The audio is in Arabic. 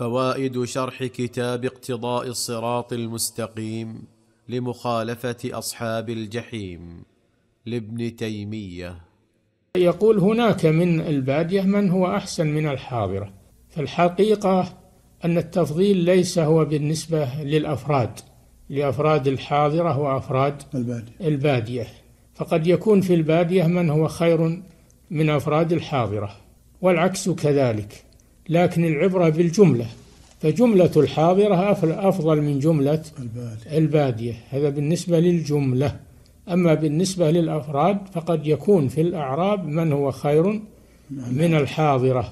فوائد شرح كتاب اقتضاء الصراط المستقيم لمخالفه اصحاب الجحيم لابن تيميه يقول هناك من الباديه من هو احسن من الحاضره فالحقيقه ان التفضيل ليس هو بالنسبه للافراد لافراد الحاضره وافراد الباديه, البادية. فقد يكون في الباديه من هو خير من افراد الحاضره والعكس كذلك لكن العبرة بالجملة فجملة الحاضرة أفضل من جملة البادية هذا بالنسبة للجملة أما بالنسبة للأفراد فقد يكون في الأعراب من هو خير من الحاضرة